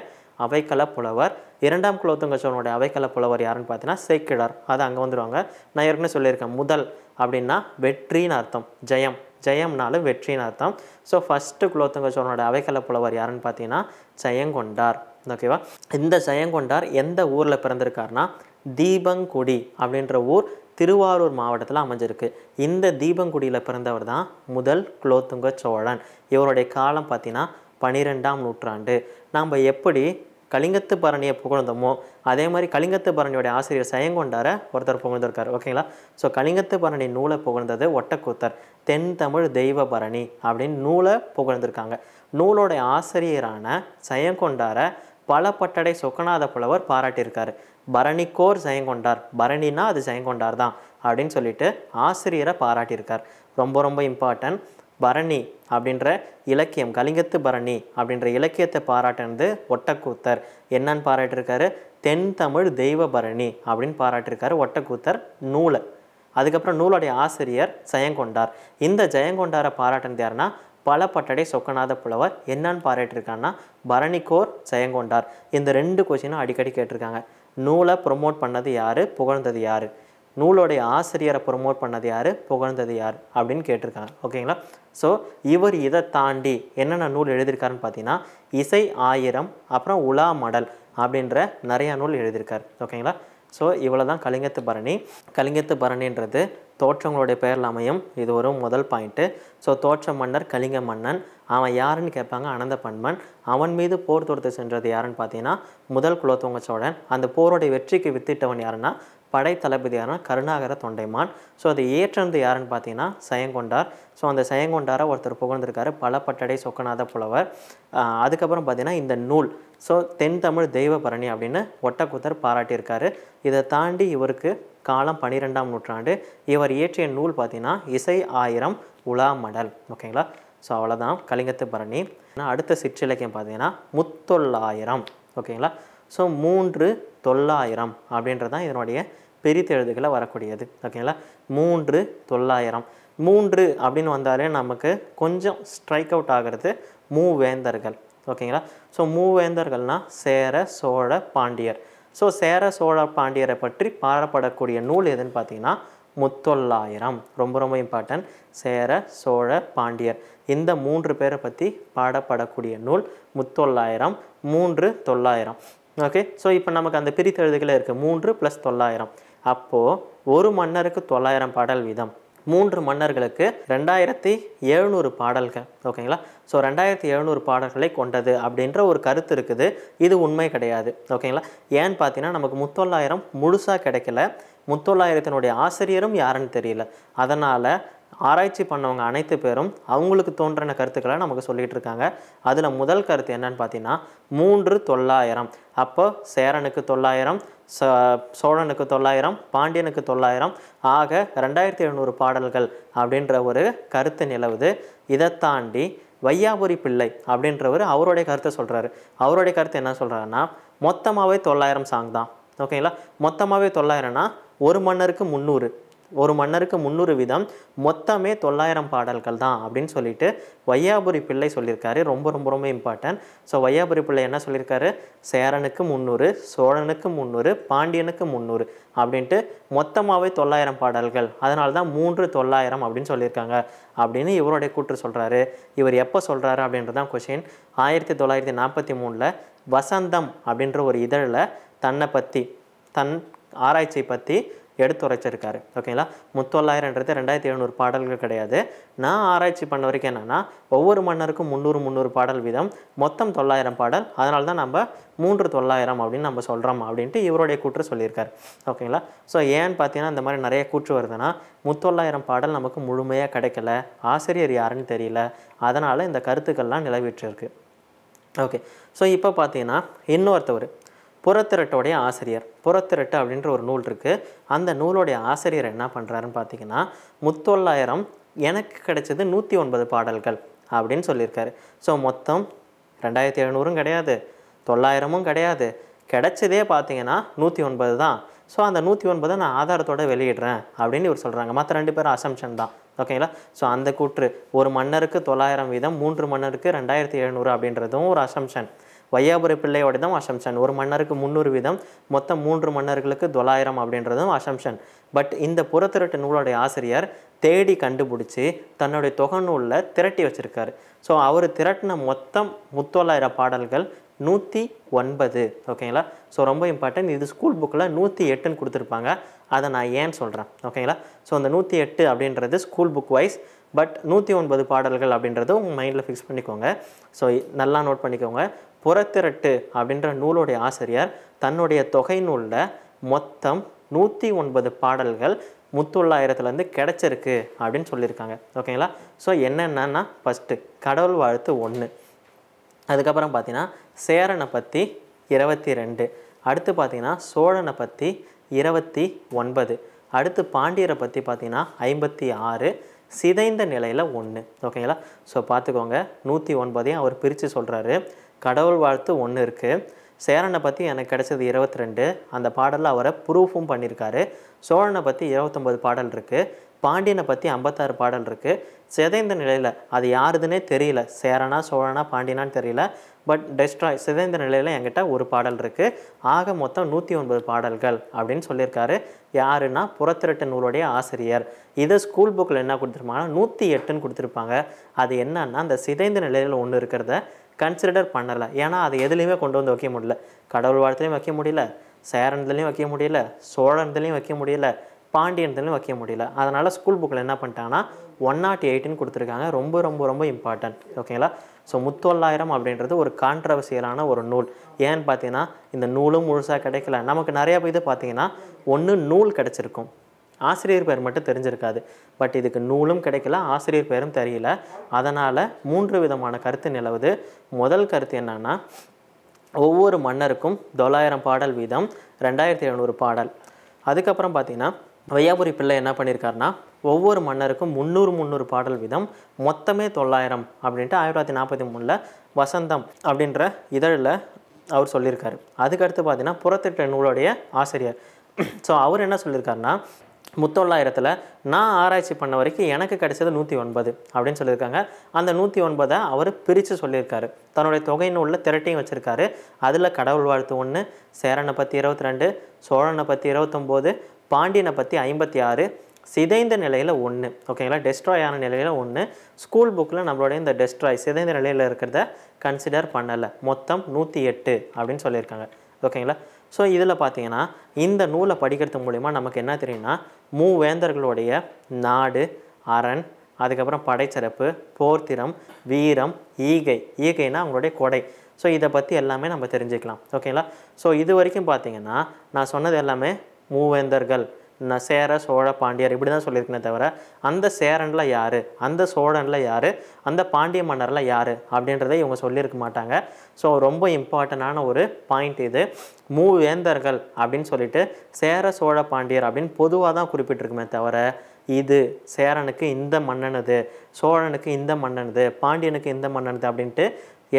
அவைக்கல புலவர் இரண்டாம் குலோத்துங்க சோழனுடைய அவைக்கல புலவர் யாருன்னு பார்த்தீங்கன்னா சேக்கிழார் அது அங்கே வந்துடுவாங்க நான் ஏற்கனவே சொல்லியிருக்கேன் முதல் அப்படின்னா வெற்றின்னு அர்த்தம் ஜெயம் ஜெயம்னாலும் வெற்றின்னு அர்த்தம் ஸோ ஃபஸ்ட்டு குலோத்துங்க சோழனுடைய அவைக்கல புலவர் யாருன்னு பார்த்தீங்கன்னா ஜெயங்கொண்டார் ஓகேவா இந்த ஜெயங்கொண்டார் எந்த ஊரில் பிறந்திருக்காருனா தீபங்குடி அப்படின்ற ஊர் திருவாரூர் மாவட்டத்தில் அமைஞ்சிருக்கு இந்த தீபங்குடியில் பிறந்தவர் தான் முதல் குலோத்துங்க சோழன் இவருடைய காலம் பார்த்தீங்கன்னா பனிரெண்டாம் நூற்றாண்டு நாம் எப்படி கலிங்கத்து பரணியை புகழ்ந்தோமோ அதே மாதிரி கலிங்கத்து பரணியோடைய ஆசிரியர் செயங்கொண்டார ஒருத்தர் புகழ்ந்திருக்கார் ஓகேங்களா ஸோ கலிங்கத்து பரணி நூலை புகழ்ந்தது ஒட்டக்கூத்தர் தென் தமிழ் தெய்வ பரணி அப்படின்னு நூலை புகழ்ந்திருக்காங்க நூலோடைய ஆசிரியரான செயங்கொண்டார பல பட்டடை சொக்கநாத புலவர் பாராட்டியிருக்காரு பரணிக்கோர் ஜெயங்கொண்டார் பரணினா அது ஜெயங்கொண்டார் தான் அப்படின்னு சொல்லிட்டு ஆசிரியரை பாராட்டியிருக்கார் ரொம்ப ரொம்ப இம்பார்ட்டன்ட் பரணி அப்படின்ற இலக்கியம் கலிங்கத்து பரணி அப்படின்ற இலக்கியத்தை பாராட்டினது ஒட்டக்கூத்தர் என்னன்னு பாராட்டிருக்காரு தென் தமிழ் தெய்வ பரணி அப்படின்னு பாராட்டிருக்காரு ஒட்டக்கூத்தர் நூலை அதுக்கப்புறம் நூலுடைய ஆசிரியர் ஜெயங்கொண்டார் இந்த ஜெயங்கொண்டாரை பாராட்டினது யாருன்னா பல பட்டடை சொக்கநாத புலவர் என்னன்னு பாராட்டிருக்காங்கன்னா பரணிக்கோர் ஜெயங்கொண்டார் இந்த ரெண்டு கொஷினும் அடிக்கடி கேட்டிருக்காங்க நூலை ப்ரொமோட் பண்ணது யார் புகழ்ந்தது யார் நூலோடைய ஆசிரியரை ப்ரொமோட் பண்ணது யார் புகழ்ந்தது யார் அப்படின்னு கேட்டிருக்காங்க ஓகேங்களா ஸோ இவர் இதை தாண்டி என்னென்ன நூல் எழுதியிருக்காருன்னு பார்த்தீங்கன்னா இசை ஆயிரம் அப்புறம் உலா மடல் அப்படின்ற நிறையா நூல் எழுதியிருக்கார் ஓகேங்களா ஸோ இவ்வளோ தான் கலிங்கத்து பரணி கலிங்கத்து பரணின்றது தோற்றங்களுடைய பெயரில் அமையும் இது ஒரு முதல் பாயிண்ட்டு ஸோ தோற்ற மன்னர் கலிங்க மன்னன் அவன் யாருன்னு கேட்பாங்க அனந்த பன்மன் அவன் மீது போர் தொடுத்து சென்றது யாருன்னு பார்த்தீங்கன்னா முதல் குலோத்துங்க சோழன் அந்த போரோடைய வெற்றிக்கு வித்திட்டவன் யாருன்னா படை தளபதியான கருணாகர தொண்டைமான் ஸோ அதை ஏற்றிருந்து யாருன்னு பார்த்தீங்கன்னா சயங்கொண்டார் ஸோ அந்த சயங்கொண்டாரை ஒருத்தர் புகழ்ந்திருக்காரு பல பட்டடை சொக்கநாத புலவர் அதுக்கப்புறம் பார்த்தீங்கன்னா இந்த நூல் ஸோ தென் தமிழ் தெய்வபரணி அப்படின்னு ஒட்டக்குத்தர் பாராட்டியிருக்காரு இதை தாண்டி இவருக்கு காலம் பனிரெண்டாம் நூற்றாண்டு இவர் இயற்றிய நூல் பார்த்தீங்கன்னா இசை ஆயிரம் உலா மடல் ஓகேங்களா ஸோ அவ்வளோதான் கலிங்கத்து பரணி ஆனால் அடுத்த சிற்றிலக்கியம் பார்த்தீங்கன்னா முத்தொள்ளாயிரம் ஓகேங்களா ஸோ மூன்று தொள்ளாயிரம் அப்படின்றது தான் இதனுடைய எழுதுகளை வரக்கூடியது ஓகேங்களா மூன்று தொள்ளாயிரம் மூன்று அப்படின்னு வந்தாலே நமக்கு கொஞ்சம் ஸ்ட்ரைக் அவுட் ஆகிறது மூவேந்தர்கள் ஓகேங்களா ஸோ மூவேந்தர்கள்னால் சேர சோழ பாண்டியர் ஸோ சேர சோழ பாண்டியரை பற்றி பாடப்படக்கூடிய நூல் எதுன்னு பார்த்தீங்கன்னா முத்தொள்ளாயிரம் ரொம்ப ரொம்ப இம்பார்ட்டன்ட் சேர சோழ பாண்டியர் இந்த மூன்று பேரை பற்றி பாடப்படக்கூடிய நூல் முத்தொள்ளாயிரம் மூன்று தொள்ளாயிரம் ஓகே ஸோ இப்போ நமக்கு அந்த பிரித்தெழுதுகளே இருக்குது மூன்று ப்ளஸ் தொள்ளாயிரம் அப்போது ஒரு மன்னருக்கு தொள்ளாயிரம் பாடல் வீதம் மூன்று மன்னர்களுக்கு ரெண்டாயிரத்தி எழுநூறு பாடல்கள் ஓகேங்களா ஸோ ரெண்டாயிரத்தி எழுநூறு பாடல்களை கொண்டது அப்படின்ற ஒரு கருத்து இருக்குது இது உண்மை கிடையாது ஓகேங்களா ஏன்னு பார்த்தீங்கன்னா நமக்கு முத்தொள்ளாயிரம் முழுசாக கிடைக்கல முத்தொள்ளாயிரத்தினுடைய ஆசிரியரும் யாருன்னு தெரியல அதனால் ஆராய்ச்சி பண்ணவங்க அனைத்து பேரும் அவங்களுக்கு தோன்றின கருத்துக்களை நமக்கு சொல்லிகிட்டு இருக்காங்க அதில் முதல் கருத்து என்னன்னு பார்த்தீங்கன்னா மூன்று தொள்ளாயிரம் அப்போ சேரனுக்கு தொள்ளாயிரம் சோழனுக்கு தொள்ளாயிரம் பாண்டியனுக்கு தொள்ளாயிரம் ஆக ரெண்டாயிரத்தி எழுநூறு பாடல்கள் அப்படின்ற ஒரு கருத்து நிலவுது இதை தாண்டி வையாபுரி பிள்ளை அப்படின்றவர் அவருடைய கருத்தை சொல்கிறாரு அவருடைய கருத்து என்ன சொல்கிறாருன்னா மொத்தமாகவே தொள்ளாயிரம் சாங் தான் ஓகேங்களா மொத்தமாகவே தொள்ளாயிரம்னா ஒரு மன்னருக்கு முந்நூறு ஒரு மன்னருக்கு முந்நூறு விதம் மொத்தமே தொள்ளாயிரம் பாடல்கள் தான் அப்படின்னு சொல்லிட்டு வையாபுரி பிள்ளை சொல்லியிருக்காரு ரொம்ப ரொம்ப ரொம்ப இம்பார்ட்டன்ட் ஸோ வையாபுரி பிள்ளை என்ன சொல்லியிருக்காரு சேரனுக்கு முந்நூறு சோழனுக்கு முந்நூறு பாண்டியனுக்கு முந்நூறு அப்படின்ட்டு மொத்தமாகவே தொள்ளாயிரம் பாடல்கள் அதனால தான் மூன்று தொள்ளாயிரம் அப்படின்னு சொல்லியிருக்காங்க அப்படின்னு இவருடைய கூற்று சொல்கிறாரு இவர் எப்போ சொல்கிறாரு அப்படின்றது தான் கொஷின் ஆயிரத்தி தொள்ளாயிரத்தி நாற்பத்தி மூணில் வசந்தம் அப்படின்ற ஒரு இதழில் தன்னை பற்றி தன் ஆராய்ச்சி பற்றி உரைச்சிருக்காரு ஓகேங்களா முத்தொள்ளாயிரன்றது ரெண்டாயிரத்தி எழுநூறு பாடல்கள் கிடையாது நான் ஆராய்ச்சி பண்ண வரைக்கும் என்னென்னா ஒவ்வொரு மன்னருக்கும் முந்நூறு முந்நூறு பாடல் வீதம் மொத்தம் தொள்ளாயிரம் பாடல் அதனால தான் நம்ம மூன்று தொள்ளாயிரம் அப்படின்னு நம்ம சொல்கிறோம் அப்படின்ட்டு இவருடைய கூற்று சொல்லியிருக்காரு ஓகேங்களா ஸோ ஏன்னு பார்த்தீங்கன்னா இந்த மாதிரி நிறைய கூற்று வருதுன்னா முத்தொள்ளாயிரம் பாடல் நமக்கு முழுமையாக கிடைக்கல ஆசிரியர் யாருன்னு தெரியல அதனால் இந்த கருத்துக்கள்லாம் நிலவிட்டுருக்கு ஓகே ஸோ இப்போ பார்த்தீங்கன்னா இன்னொருத்தவர் புறத்திரட்டோடைய ஆசிரியர் புறத்திரட்டு அப்படின்ற ஒரு நூல் இருக்குது அந்த நூலோடைய ஆசிரியர் என்ன பண்ணுறாருன்னு பார்த்தீங்கன்னா முத்தொள்ளாயிரம் எனக்கு கிடைச்சது நூற்றி ஒன்பது பாடல்கள் அப்படின்னு சொல்லியிருக்காரு ஸோ மொத்தம் ரெண்டாயிரத்தி எழுநூறும் கிடையாது தொள்ளாயிரமும் கிடையாது கிடைச்சதே பார்த்தீங்கன்னா நூற்றி ஒன்பது தான் ஸோ அந்த நூற்றி ஒன்பதை நான் ஆதாரத்தோடு வெளியிடுறேன் அப்படின்னு இவர் சொல்கிறாங்க மற்ற ரெண்டு பேரும் அசம்ஷன் தான் ஓகேங்களா ஸோ அந்த கூற்று ஒரு மன்னருக்கு தொள்ளாயிரம் வீதம் மூன்று மன்னருக்கு ரெண்டாயிரத்தி எழுநூறு அப்படின்றதும் ஒரு அசம்ஷன் வையாபுர பிள்ளையோடதும் அசம்ஷன் ஒரு மன்னருக்கு முந்நூறு வீதம் மொத்தம் மூன்று மன்னர்களுக்கு தொள்ளாயிரம் அப்படின்றதும் அசம்ஷன் பட் இந்த புறத்திரட்டு நூலோடைய ஆசிரியர் தேடி கண்டுபிடிச்சி தன்னுடைய தொகை நூலில் திரட்டி வச்சுருக்காரு ஸோ அவர் திரட்டின மொத்தம் முத்தொள்ளாயிரம் பாடல்கள் நூற்றி ஒன்பது ஓகேங்களா ஸோ ரொம்ப இம்பார்ட்டன்ட் இது ஸ்கூல் புக்கில் நூற்றி எட்டுன்னு கொடுத்துருப்பாங்க அதை நான் ஏன் சொல்கிறேன் ஓகேங்களா ஸோ அந்த நூற்றி எட்டு அப்படின்றது ஸ்கூல் புக் வைஸ் பட் நூற்றி ஒன்பது பாடல்கள் அப்படின்றது உங்கள் மைண்டில் ஃபிக்ஸ் பண்ணிக்கோங்க ஸோ நல்லா நோட் பண்ணிக்கோங்க புறத்திரட்டு அப்படின்ற நூலுடைய ஆசிரியர் தன்னுடைய தொகை நூலில் மொத்தம் நூற்றி ஒன்பது பாடல்கள் முத்துள்ளாயிரத்துலேருந்து கிடச்சிருக்கு அப்படின்னு சொல்லியிருக்காங்க ஓகேங்களா ஸோ என்னென்னா ஃபஸ்ட்டு கடவுள் வாழ்த்து ஒன்று அதுக்கப்புறம் பார்த்தீங்கன்னா சேரனை பற்றி இருபத்தி ரெண்டு அடுத்து பார்த்திங்கன்னா சோழனை பற்றி இருபத்தி ஒன்பது அடுத்து பாண்டியரை பற்றி பார்த்திங்கன்னா ஐம்பத்தி ஆறு சிதைந்த நிலையில் ஒன்று ஓகேங்களா ஸோ பார்த்துக்கோங்க நூற்றி ஒன்பதையும் அவர் பிரித்து சொல்கிறாரு கடவுள் வாழ்த்து ஒன்று இருக்குது சேரனை பற்றி எனக்கு கிடச்சது இருபத்தி ரெண்டு அந்த பாடலில் அவரை ப்ரூஃபும் பண்ணியிருக்காரு சோழனை பற்றி இருபத்தொம்பது பாடல் இருக்குது பாண்டியனை பற்றி ஐம்பத்தாறு பாடல் இருக்குது சிதைந்த நிலையில் அது யாருதுன்னே தெரியல சேரனா சோழனா பாண்டியனான்னு தெரியல பட் டெஸ்ட்ராய் சிதைந்த நிலையில் என்கிட்ட ஒரு பாடல் இருக்குது ஆக மொத்தம் நூற்றி ஒன்பது பாடல்கள் அப்படின்னு சொல்லியிருக்காரு யாருன்னா புறத்திரட்டு நூலுடைய ஆசிரியர் இதை ஸ்கூல் புக்கில் என்ன கொடுத்துருப்பாங்கன்னா நூற்றி எட்டுன்னு கொடுத்துருப்பாங்க அது என்னன்னா அந்த சிதைந்த நிலையில் ஒன்று இருக்கிறத கன்சிடர் பண்ணலை ஏன்னா அது எதுலேயுமே கொண்டு வந்து வைக்க முடியல கடவுள் வாழ்த்துலையும் வைக்க முடியல சேரன்துலேயும் வைக்க முடியல சோழன்துலேயும் வைக்க முடியல பாண்டியன் தனியும் வைக்க முடியல அதனால் ஸ்கூல் புக்கில் என்ன பண்ணிட்டாங்கன்னா ஒன் நாட் எயிட்டுன்னு கொடுத்துருக்காங்க ரொம்ப ரொம்ப ரொம்ப இம்பார்ட்டன்ட் ஓகேங்களா ஸோ முத்தொள்ளாயிரம் அப்படின்றது ஒரு கான்ட்ரவர்சியலான ஒரு நூல் ஏன்னு பார்த்தீங்கன்னா இந்த நூலும் முழுசாக கிடைக்கல நமக்கு நிறையா இது பார்த்தீங்கன்னா ஒன்று நூல் கிடச்சிருக்கும் ஆசிரியர் பெயர் மட்டும் தெரிஞ்சிருக்காது பட் இதுக்கு நூலும் கிடைக்கல ஆசிரியர் பெயரும் தெரியல அதனால் மூன்று விதமான கருத்து நிலவுது முதல் கருத்து என்னென்னா ஒவ்வொரு மன்னருக்கும் தொள்ளாயிரம் பாடல் வீதம் ரெண்டாயிரத்தி எழுநூறு பாடல் அதுக்கப்புறம் பார்த்திங்கன்னா வையாபுரி பிள்ளை என்ன பண்ணியிருக்காருன்னா ஒவ்வொரு மன்னருக்கும் முந்நூறு முந்நூறு பாடல் வீதம் மொத்தமே தொள்ளாயிரம் அப்படின்ட்டு ஆயிரத்தி தொள்ளாயிரத்தி நாற்பத்தி மூணில் வசந்தம் அப்படின்ற இதழில் அவர் சொல்லியிருக்காரு அதுக்கடுத்து பார்த்தீங்கன்னா புறத்திட்ட நூலுடைய ஆசிரியர் ஸோ <clears throat> அவர் என்ன சொல்லியிருக்காருன்னா முத்தொள்ளாயிரத்தில் நான் ஆராய்ச்சி பண்ண வரைக்கும் எனக்கு கிடைச்சது நூற்றி ஒன்பது அப்படின்னு சொல்லியிருக்காங்க அந்த நூற்றி ஒன்பதை அவர் பிரித்து சொல்லியிருக்காரு தன்னுடைய தொகையின் உள்ள திரட்டையும் வச்சுருக்காரு அதில் கடவுள் வாழ்த்து ஒன்று சேரனை பற்றி இருபத்தி ரெண்டு சோழனை பற்றி இருபத்தொம்போது பாண்டியனை பற்றி ஐம்பத்தி ஆறு சிதைந்த நிலையில் ஒன்று ஓகேங்களா டெஸ்ட்ராய் ஆன நிலையில் ஒன்று ஸ்கூல் புக்கில் நம்மளுடைய இந்த டெஸ்ட்ராய் சிதைந்த நிலையில் இருக்கிறத கன்சிடர் பண்ணலை மொத்தம் நூற்றி எட்டு அப்படின்னு சொல்லியிருக்காங்க ஓகேங்களா ஸோ இதில் பார்த்தீங்கன்னா இந்த நூலை படிக்கிறது மூலிமா நமக்கு என்ன தெரியும்னா மூவேந்தர்களுடைய நாடு அரண் அதுக்கப்புறம் படைச்சிறப்பு போர்த்திரம் வீரம் ஈகை ஈகைனா அவங்களுடைய கொடை ஸோ இதை பற்றி எல்லாமே நம்ம தெரிஞ்சுக்கலாம் ஓகேங்களா ஸோ இது வரைக்கும் பார்த்தீங்கன்னா நான் சொன்னது எல்லாமே மூவேந்தர்கள் சேர சோழ பாண்டியர் இப்படி தான் சொல்லியிருக்கேன் தவிர அந்த சேரனில் யார் அந்த சோழனில் யார் அந்த பாண்டிய மன்னரில் யார் அப்படின்றத இவங்க சொல்லியிருக்க மாட்டாங்க ஸோ ரொம்ப இம்பார்ட்டண்டான ஒரு பாயிண்ட் இது மூவேந்தர்கள் அப்படின்னு சொல்லிட்டு சேர சோழ பாண்டியர் அப்படின்னு பொதுவாக தான் குறிப்பிட்டிருக்குமே தவிர இது சேரனுக்கு இந்த மன்னனுது சோழனுக்கு இந்த மன்னனுது பாண்டியனுக்கு இந்த மன்னனுது அப்படின்ட்டு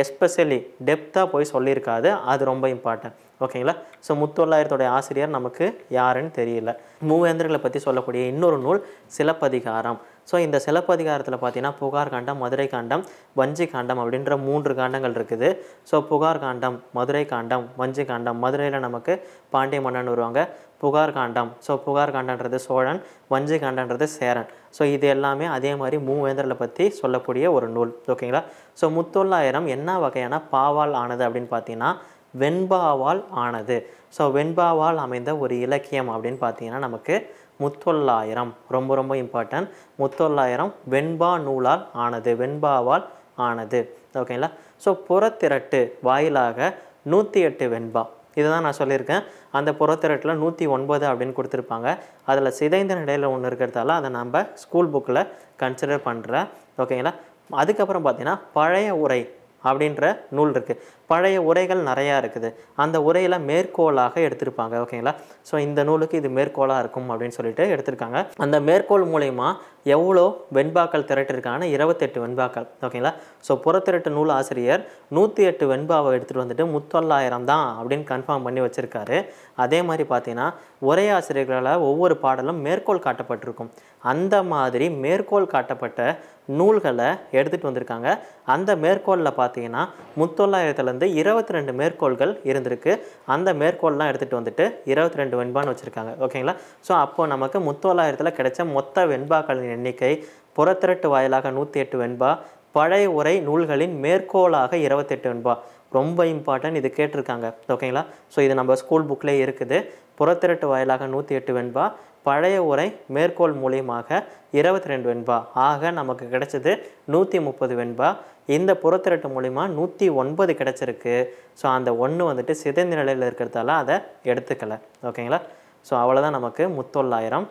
எஸ்பெஷலி டெப்த்தாக போய் சொல்லியிருக்காது அது ரொம்ப இம்பார்ட்டன்ட் ஓகேங்களா ஸோ முத்தொள்ளாயிரத்துடைய ஆசிரியர் நமக்கு யாருன்னு தெரியல மூவேந்தர்களை பற்றி சொல்லக்கூடிய இன்னொரு நூல் சிலப்பதிகாரம் ஸோ இந்த சிலப்பதிகாரத்தில் பார்த்தீங்கன்னா புகார் காண்டம் மதுரை காண்டம் வஞ்சி காண்டம் அப்படின்ற மூன்று காண்டங்கள் இருக்குது ஸோ புகார் காண்டம் மதுரை காண்டம் வஞ்சி காண்டம் மதுரையில் நமக்கு பாண்டிய மன்னன் வருவாங்க புகார் காண்டம் ஸோ புகார் காண்டன்றது சோழன் வஞ்சி காண்டன்றது சேரன் ஸோ இது எல்லாமே அதே மாதிரி மூவேந்தர்களை பற்றி சொல்லக்கூடிய ஒரு நூல் ஓகேங்களா ஸோ முத்தொள்ளாயிரம் என்ன வகையான பாவால் ஆனது அப்படின்னு பார்த்தீங்கன்னா வெண்பாவால் ஆனது ஸோ வெண்பாவால் அமைந்த ஒரு இலக்கியம் அப்படின்னு பார்த்தீங்கன்னா நமக்கு முத்தொள்ளாயிரம் ரொம்ப ரொம்ப இம்பார்ட்டன்ட் முத்தொள்ளாயிரம் வெண்பா நூலால் ஆனது வெண்பாவால் ஆனது ஓகேங்களா ஸோ புறத்திரட்டு வாயிலாக நூற்றி எட்டு வெண்பா இதுதான் நான் சொல்லியிருக்கேன் அந்த புறத்திரட்டில் நூற்றி ஒன்பது அப்படின்னு கொடுத்துருப்பாங்க அதில் சிதைந்த நிலையில் ஒன்று இருக்கிறதால அதை நம்ம ஸ்கூல் புக்கில் கன்சிடர் பண்ணுறேன் ஓகேங்களா அதுக்கப்புறம் பார்த்தீங்கன்னா பழைய உரை அப்படின்ற நூல் இருக்குது பழைய உரைகள் நிறையா இருக்குது அந்த உரையில் மேற்கோளாக எடுத்திருப்பாங்க ஓகேங்களா ஸோ இந்த நூலுக்கு இது மேற்கோளாக இருக்கும் அப்படின்னு சொல்லிட்டு எடுத்திருக்காங்க அந்த மேற்கோள் மூலயமா எவ்வளோ வெண்பாக்கள் திரட்டிருக்காங்கன்னா இருபத்தெட்டு வெண்பாக்கள் ஓகேங்களா ஸோ புறத்திரட்டு நூல் ஆசிரியர் நூற்றி எட்டு வெண்பாவை எடுத்துகிட்டு வந்துட்டு முத்தொள்ளாயிரம் தான் அப்படின்னு கன்ஃபார்ம் பண்ணி வச்சுருக்காரு அதே மாதிரி பார்த்தீங்கன்னா உரையாசிரியர்களால் ஒவ்வொரு பாடலும் மேற்கோள் காட்டப்பட்டிருக்கும் அந்த மாதிரி மேற்கோள் காட்டப்பட்ட நூல்களை எடுத்துகிட்டு வந்திருக்காங்க அந்த மேற்கோளில் பார்த்தீங்கன்னா முத்தொள்ளாயிரத்துலேருந்து இருபத்தி ரெண்டு மேற்கோள்கள் இருந்திருக்கு அந்த மேற்கோள்லாம் எடுத்துகிட்டு வந்துட்டு இருபத்தி ரெண்டு வெண்பான்னு வச்சுருக்காங்க ஓகேங்களா ஸோ அப்போது நமக்கு முத்தொள்ளாயிரத்தில் கிடைச்ச மொத்த வெண்பாக்களின் எண்ணிக்கை புறத்திரட்டு வாயிலாக நூற்றி எட்டு வெண்பா பழைய உரை நூல்களின் மேற்கோளாக இருபத்தெட்டு வெண்பா ரொம்ப இம்பார்ட்டன்ட் இது கேட்டிருக்காங்க ஓகேங்களா ஸோ இது நம்ம ஸ்கூல் புக்லேயே இருக்குது புறத்திரட்டு வாயிலாக நூற்றி எட்டு வெண்பா பழைய உரை மேற்கோள் மூலியமாக இருபத்தி ரெண்டு வெண்பா ஆக நமக்கு கிடைச்சது நூற்றி முப்பது வெண்பா இந்த புறத்திரட்டு மூலிமா நூற்றி ஒன்பது கிடச்சிருக்கு ஸோ அந்த ஒன்று வந்துட்டு சிதைந்த நிலையில் இருக்கிறதால அதை எடுத்துக்கலை ஓகேங்களா ஸோ அவ்வளோதான் நமக்கு முத்தொள்ளாயிரம்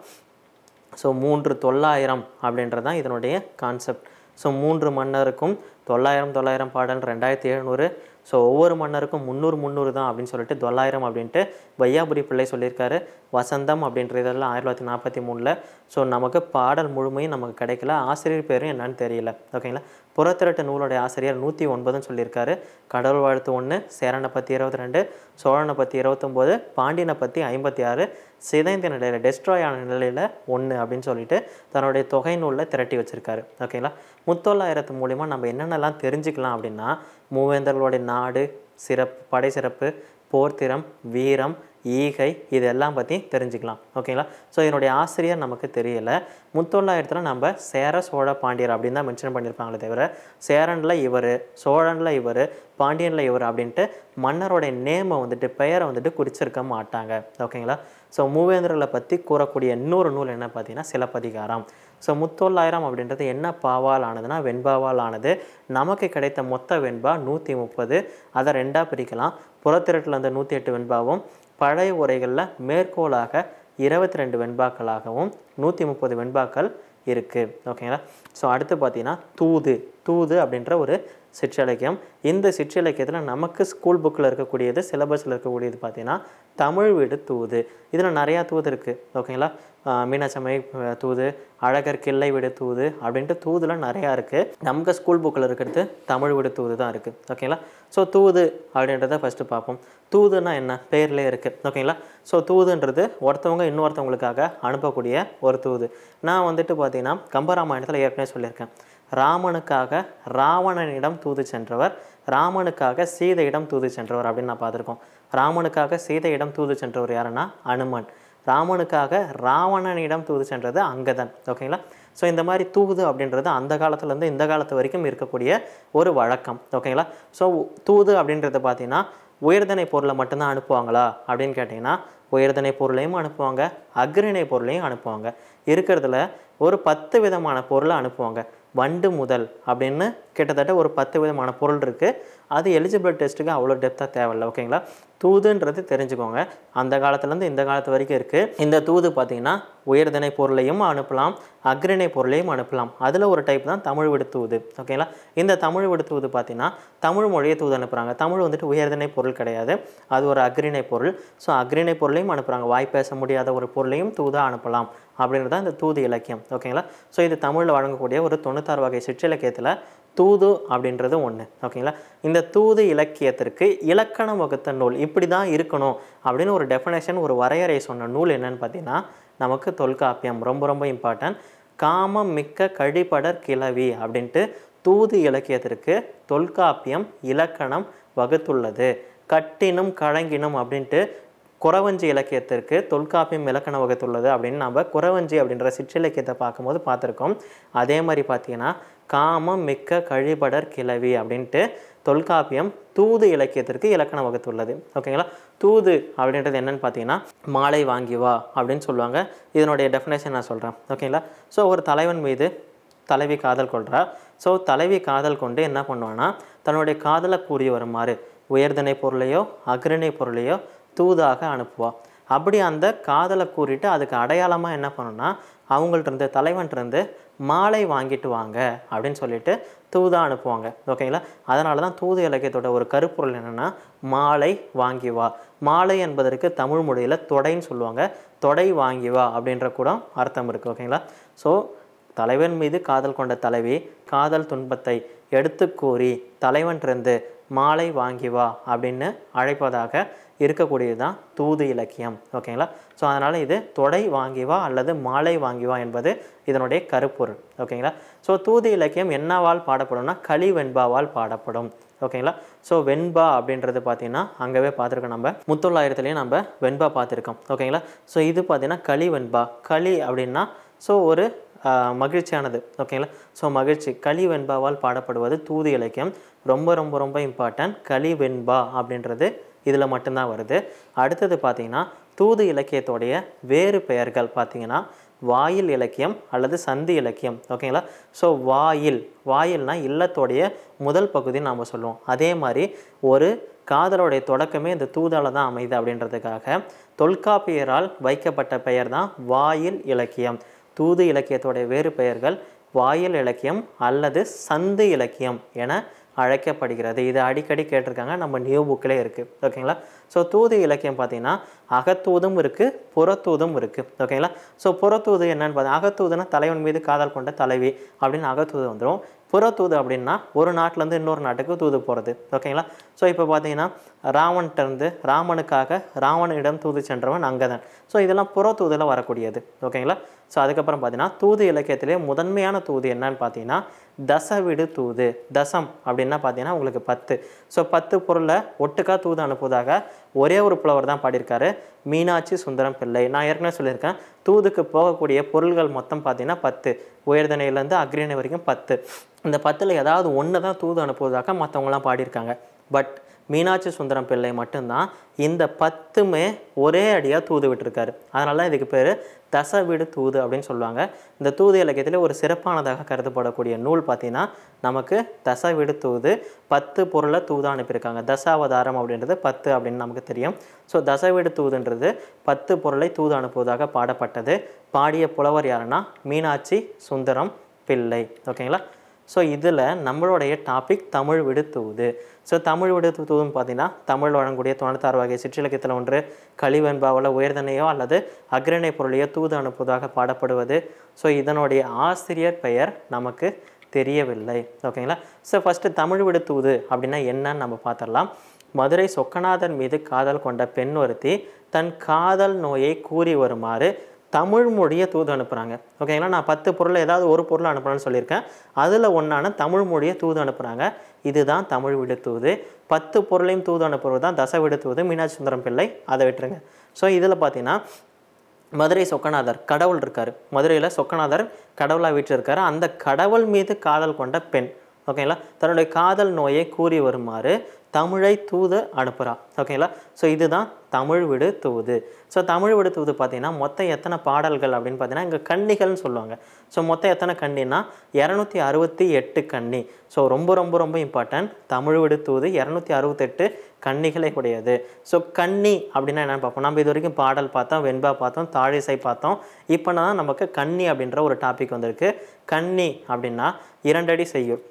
ஸோ மூன்று தொள்ளாயிரம் அப்படின்றது தான் இதனுடைய கான்செப்ட் ஸோ மூன்று மன்னருக்கும் தொள்ளாயிரம் தொள்ளாயிரம் பாடல் ரெண்டாயிரத்தி எழுநூறு ஸோ ஒவ்வொரு மன்னருக்கும் முந்நூறு முந்நூறு தான் அப்படின்னு சொல்லிட்டு தொள்ளாயிரம் அப்படின்ட்டு வையாபுரி பிள்ளை சொல்லியிருக்காரு வசந்தம் அப்படின்றதெல்லாம் ஆயிரத்தி தொள்ளாயிரத்தி நாற்பத்தி மூணில் ஸோ நமக்கு பாடல் முழுமையும் நமக்கு கிடைக்கல ஆசிரியர் பேரும் என்னன்னு தெரியல ஓகேங்களா புறத்திரட்டு நூலுடைய ஆசிரியர் நூற்றி ஒன்பதுன்னு சொல்லியிருக்காரு கடவுள் வாழ்த்து ஒன்று சேரனை பற்றி இருபத்தி ரெண்டு சோழனை பற்றி இருபத்தொம்போது பாண்டியனை பற்றி ஐம்பத்தி ஆறு சிதைந்த நிலையில் டெஸ்ட்ராய் ஆன நிலையில் ஒன்று அப்படின்னு சொல்லிட்டு தன்னுடைய தொகை நூலில் திரட்டி வச்சுருக்காரு ஓகேங்களா முத்தொள்ளாயிரத்து மூலிமா நம்ம என்னென்னலாம் தெரிஞ்சுக்கலாம் அப்படின்னா மூவேந்தர்களுடைய நாடு சிறப்பு படை சிறப்பு போர்த்திறம் வீரம் ஈகை இதெல்லாம் பற்றி தெரிஞ்சுக்கலாம் ஓகேங்களா ஸோ இதனுடைய ஆசிரியர் நமக்கு தெரியலை இடத்துல நம்ம சேர சோழ பாண்டியர் அப்படின்னு தான் மென்ஷன் பண்ணியிருப்பாங்களே தவிர சேரனில் இவர் சோழனில் இவர் பாண்டியனில் இவர் அப்படின்ட்டு மன்னருடைய நேமை வந்துட்டு பெயரை வந்துட்டு குறிச்சிருக்க மாட்டாங்க ஓகேங்களா ஸோ மூவேந்திரர்களை பற்றி கூறக்கூடிய இன்னொரு நூல் என்ன பார்த்தீங்கன்னா சிலப்பதிகாரம் ஸோ முத்தொள்ளாயிரம் அப்படின்றது என்ன பாவால் ஆனதுன்னா வெண்பாவால் ஆனது நமக்கு கிடைத்த மொத்த வெண்பா நூற்றி முப்பது அதை ரெண்டாக பிரிக்கலாம் புறத்திரட்டில் அந்த நூற்றி எட்டு வெண்பாவும் பழைய உரைகளில் மேற்கோளாக இருபத்தி ரெண்டு வெண்பாக்களாகவும் நூற்றி முப்பது வெண்பாக்கள் இருக்குது ஓகேங்களா ஸோ அடுத்து பார்த்தீங்கன்னா தூது தூது அப்படின்ற ஒரு சிற்றிலக்கியம் இந்த சிற்றிலக்கியத்தில் நமக்கு ஸ்கூல் புக்கில் இருக்கக்கூடியது சிலபஸில் இருக்கக்கூடியது பார்த்தீங்கன்னா தமிழ் வீடு தூது இதில் நிறையா தூது இருக்குது ஓகேங்களா மீனாட்சமை தூது அழகர் கிள்ளை வீடு தூது அப்படின்ட்டு தூதுல நிறையா இருக்குது நமக்கு ஸ்கூல் புக்கில் இருக்கிறது தமிழ் வீடு தூது தான் இருக்குது ஓகேங்களா ஸோ தூது அப்படின்றத ஃபஸ்ட்டு பார்ப்போம் தூதுன்னா என்ன பேர்லேயே இருக்குது ஓகேங்களா ஸோ தூதுன்றது ஒருத்தவங்க இன்னொருத்தவங்களுக்காக அனுப்பக்கூடிய ஒரு தூது நான் வந்துட்டு பார்த்தீங்கன்னா கம்பராமாயணத்தில் ஏற்கனவே சொல்லியிருக்கேன் ராமனுக்காக ராவணனிடம் தூது சென்றவர் ராமனுக்காக சீதையிடம் தூது சென்றவர் அப்படின்னு நான் பார்த்துருக்கோம் ராமனுக்காக சீதையிடம் தூது சென்றவர் யாருன்னா அனுமன் ராமனுக்காக ராவணனிடம் தூது சென்றது அங்கதன் ஓகேங்களா ஸோ இந்த மாதிரி தூது அப்படின்றது அந்த காலத்துலேருந்து இந்த காலத்து வரைக்கும் இருக்கக்கூடிய ஒரு வழக்கம் ஓகேங்களா ஸோ தூது அப்படின்றது பார்த்திங்கன்னா உயர்தனை பொருளை மட்டும்தான் அனுப்புவாங்களா அப்படின்னு கேட்டிங்கன்னா உயர்தனை பொருளையும் அனுப்புவாங்க அக்ரிணை பொருளையும் அனுப்புவாங்க இருக்கிறதுல ஒரு பத்து விதமான பொருளை அனுப்புவாங்க வண்டு முதல் அப்படின்னு கிட்டத்தட்ட ஒரு பத்து விதமான பொருள் இருக்குது அது எலிஜிபிள் டெஸ்ட்டுக்கு அவ்வளோ டெப்த்தாக தேவையில்லை ஓகேங்களா தூதுன்றது தெரிஞ்சுக்கோங்க அந்த காலத்துலேருந்து இந்த காலத்து வரைக்கும் இருக்குது இந்த தூது பார்த்திங்கன்னா உயர்திணை பொருளையும் அனுப்பலாம் அக்ரிணை பொருளையும் அனுப்பலாம் அதில் ஒரு டைப் தான் தமிழ் விடு தூது ஓகேங்களா இந்த தமிழ் விடு தூது பார்த்திங்கன்னா தமிழ் மொழியை தூது அனுப்புகிறாங்க தமிழ் வந்துட்டு உயர்தினை பொருள் கிடையாது அது ஒரு அக்ரிணை பொருள் ஸோ அக்ரிணை பொருளையும் அனுப்புகிறாங்க வாய் பேச முடியாத ஒரு பொருளையும் தூதாக அனுப்பலாம் அப்படின்றது தான் இந்த தூது இலக்கியம் ஓகேங்களா ஸோ இது தமிழில் வழங்கக்கூடிய ஒரு தொண்ணூத்தாறு வகை சிற்றிலக்கியத்தில் தூது அப்படின்றது ஒன்று ஓகேங்களா இந்த தூது இலக்கியத்திற்கு இலக்கணம் வகுத்த நூல் இப்படி தான் இருக்கணும் அப்படின்னு ஒரு டெஃபனேஷன் ஒரு வரையறை சொன்ன நூல் என்னன்னு பார்த்தீங்கன்னா நமக்கு தொல்காப்பியம் ரொம்ப ரொம்ப இம்பார்ட்டன்ட் காமம் மிக்க கழிபடர் கிளவி அப்படின்ட்டு தூது இலக்கியத்திற்கு தொல்காப்பியம் இலக்கணம் வகுத்துள்ளது கட்டினும் கழங்கினும் அப்படின்ட்டு குறவஞ்சி இலக்கியத்திற்கு தொல்காப்பியம் இலக்கண வகுத்துள்ளது அப்படின்னு நம்ம குறவஞ்சி அப்படின்ற சிற்றிலக்கியத்தை பார்க்கும்போது பார்த்துருக்கோம் அதே மாதிரி பார்த்தீங்கன்னா காமம் மிக்க கழிபடர் கிளவி அப்படின்ட்டு தொல்காப்பியம் தூது இலக்கியத்திற்கு இலக்கணம் வகுத்துள்ளது ஓகேங்களா தூது அப்படின்றது என்னென்னு பார்த்தீங்கன்னா மாலை வாங்கி வா அப்படின்னு சொல்லுவாங்க இதனுடைய டெஃபினேஷன் நான் சொல்கிறேன் ஓகேங்களா ஸோ ஒரு தலைவன் மீது தலைவி காதல் கொள்கிறா ஸோ தலைவி காதல் கொண்டு என்ன பண்ணுவான்னா தன்னுடைய காதலை கூறி வருமாறு உயர்தனை பொருளையோ அக்ரணை பொருளையோ தூதாக அனுப்புவாள் அப்படி அந்த காதலை கூறிட்டு அதுக்கு அடையாளமாக என்ன பண்ணணும்னா அவங்கள்ட்ட தலைவன்ட்டிருந்து மாலை வாங்கிட்டு வாங்க அப்படின்னு சொல்லிட்டு தூதா அனுப்புவாங்க ஓகேங்களா அதனால தான் தூது இலக்கியத்தோட ஒரு கருப்பொருள் என்னென்னா மாலை வாங்கி வா மாலை என்பதற்கு தமிழ் மொழியில் தொடைன்னு சொல்லுவாங்க தொடை வாங்கி வா அப்படின்ற கூட அர்த்தம் இருக்குது ஓகேங்களா ஸோ தலைவன் மீது காதல் கொண்ட தலைவி காதல் துன்பத்தை எடுத்து கூறி தலைவன்றிருந்து மாலை வாங்கி வா அப்படின்னு அழைப்பதாக இருக்கக்கூடியது தான் தூது இலக்கியம் ஓகேங்களா ஸோ அதனால் இது தொடை வாங்கிவா அல்லது மாலை வாங்கிவா என்பது இதனுடைய கருப்பொருள் ஓகேங்களா ஸோ தூது இலக்கியம் என்னவால் பாடப்படும்னா களி வெண்பாவால் பாடப்படும் ஓகேங்களா ஸோ வெண்பா அப்படின்றது பார்த்தீங்கன்னா அங்கவே பார்த்துருக்கோம் நம்ம முத்தொள்ளாயிரத்துலேயும் நம்ம வெண்பா பார்த்துருக்கோம் ஓகேங்களா ஸோ இது பார்த்தீங்கன்னா களி வெண்பா களி அப்படின்னா ஸோ ஒரு மகிழ்ச்சியானது ஓகேங்களா ஸோ மகிழ்ச்சி களி வெண்பாவால் பாடப்படுவது தூது இலக்கியம் ரொம்ப ரொம்ப ரொம்ப இம்பார்ட்டன்ட் களி வெண்பா அப்படின்றது இதில் மட்டும்தான் வருது அடுத்தது பார்த்திங்கன்னா தூது இலக்கியத்தோடைய வேறு பெயர்கள் பார்த்திங்கன்னா வாயில் இலக்கியம் அல்லது சந்தி இலக்கியம் ஓகேங்களா ஸோ வாயில் வாயில்னா இல்லத்தோடைய முதல் பகுதி நாம் சொல்லுவோம் அதே மாதிரி ஒரு காதலோடைய தொடக்கமே இந்த தூதால் தான் அமைது அப்படின்றதுக்காக தொல்காப்பியரால் வைக்கப்பட்ட பெயர் தான் வாயில் இலக்கியம் தூது இலக்கியத்தோடைய வேறு பெயர்கள் வாயில் இலக்கியம் அல்லது சந்து இலக்கியம் என அழைக்கப்படுகிறது இது அடிக்கடி கேட்டிருக்காங்க நம்ம நியூ புக்கிலே இருக்குது ஓகேங்களா ஸோ தூது இலக்கியம் பார்த்திங்கன்னா அகத்தூதும் இருக்குது புறத்தூதும் இருக்குது ஓகேங்களா ஸோ புறத்தூது என்னன்னு பார்த்தா அகத்தூதுனா தலைவன் மீது காதல் கொண்ட தலைவி அப்படின்னு அகத்தூது வந்துடும் புறத்தூது அப்படின்னா ஒரு நாட்டிலேருந்து இன்னொரு நாட்டுக்கு தூது போகிறது ஓகேங்களா ஸோ இப்போ பார்த்தீங்கன்னா ராவன்கிட்டருந்து ராமனுக்காக ராவனிடம் தூது சென்றவன் அங்கதன் ஸோ இதெல்லாம் புறத்தூதில் வரக்கூடியது ஓகேங்களா ஸோ அதுக்கப்புறம் பார்த்தீங்கன்னா தூது இலக்கியத்திலே முதன்மையான தூது என்னன்னு பார்த்தீங்கன்னா தசவிடு தூது தசம் அப்படின்னா பார்த்தீங்கன்னா உங்களுக்கு பத்து ஸோ பத்து பொருளை ஒட்டுக்கா தூது அனுப்புவதாக ஒரே ஒரு புலவர் தான் பாடியிருக்காரு மீனாட்சி சுந்தரம் பிள்ளை நான் ஏற்கனவே சொல்லியிருக்கேன் தூதுக்கு போகக்கூடிய பொருள்கள் மொத்தம் பார்த்தீங்கன்னா பத்து உயர்தனையிலேருந்து அக்ரிணை வரைக்கும் பத்து இந்த பத்தில் ஏதாவது ஒன்று தான் தூது அனுப்புவதாக மற்றவங்களாம் பாடியிருக்காங்க பட் மீனாட்சி சுந்தரம் பிள்ளை மட்டும்தான் இந்த பத்துமே ஒரே அடியாக தூது விட்டுருக்காரு அதனால இதுக்கு பேர் தச வீடு தூது அப்படின்னு சொல்லுவாங்க இந்த தூது இலக்கியத்தில் ஒரு சிறப்பானதாக கருதப்படக்கூடிய நூல் பார்த்திங்கன்னா நமக்கு தச வீடு தூது பத்து பொருளை தூதாக அனுப்பியிருக்காங்க தசாவதாரம் அப்படின்றது பத்து அப்படின்னு நமக்கு தெரியும் ஸோ தச வீடு தூதுன்றது பத்து பொருளை தூது அனுப்புவதாக பாடப்பட்டது பாடிய புலவர் யாருன்னா மீனாட்சி சுந்தரம் பிள்ளை ஓகேங்களா ஸோ இதில் நம்மளுடைய டாபிக் தமிழ் விடுத்தூது ஸோ தமிழ் விடுத்துவதுன்னு பார்த்தீங்கன்னா தமிழ் வழங்கக்கூடிய தொண்ணூத்தாறு வகை சிற்றிலக்கியத்தில் ஒன்று கழிவென்பாவில் உயர்தனையோ அல்லது அக்ரணை பொருளையோ தூது அனுப்புவதாக பாடப்படுவது ஸோ இதனுடைய ஆசிரியர் பெயர் நமக்கு தெரியவில்லை ஓகேங்களா ஸோ ஃபஸ்ட்டு தமிழ் விடுத்தூது அப்படின்னா என்னன்னு நம்ம பார்த்துடலாம் மதுரை சொக்கநாதன் மீது காதல் கொண்ட பெண் ஒருத்தி தன் காதல் நோயை கூறி வருமாறு தமிழ் மொழியை தூது அனுப்புகிறாங்க ஓகேங்களா நான் பத்து பொருளை ஏதாவது ஒரு பொருள் அனுப்புகிறேன்னு சொல்லியிருக்கேன் அதில் ஒன்றான தமிழ் மொழியை தூது அனுப்புகிறாங்க இதுதான் தமிழ் விடு தூது பத்து பொருளையும் தூது அனுப்புவது தான் தசை விடு தூது மீனாட்சி சுந்தரம் பிள்ளை அதை விட்டுருங்க ஸோ இதில் பார்த்தீங்கன்னா மதுரை சொக்கநாதர் கடவுள் இருக்கார் மதுரையில் சொக்கநாதர் கடவுளாக வீட்டில் இருக்கார் அந்த கடவுள் மீது காதல் கொண்ட பெண் ஓகேங்களா தன்னுடைய காதல் நோயை கூறி வருமாறு தமிழை தூது அனுப்புகிறா ஓகேங்களா ஸோ இதுதான் தமிழ் விடு தூது ஸோ தமிழ் விடு தூது பார்த்திங்கன்னா மொத்தம் எத்தனை பாடல்கள் அப்படின்னு பார்த்தீங்கன்னா இங்கே கண்ணிகள்னு சொல்லுவாங்க ஸோ மொத்தம் எத்தனை கண்ணின்னா இரநூத்தி அறுபத்தி எட்டு கண்ணி ஸோ ரொம்ப ரொம்ப ரொம்ப இம்பார்ட்டன்ட் தமிழ் விடு தூது இரநூத்தி அறுபத்தெட்டு கண்ணிகளை உடையது ஸோ கண்ணி அப்படின்னா என்னென்னு பார்ப்போம் நம்ம இது வரைக்கும் பாடல் பார்த்தோம் வெண்பா பார்த்தோம் தாழிசை பார்த்தோம் இப்போனா நமக்கு கண்ணி அப்படின்ற ஒரு டாபிக் வந்திருக்கு கண்ணி அப்படின்னா இரண்டடி செய்யுள்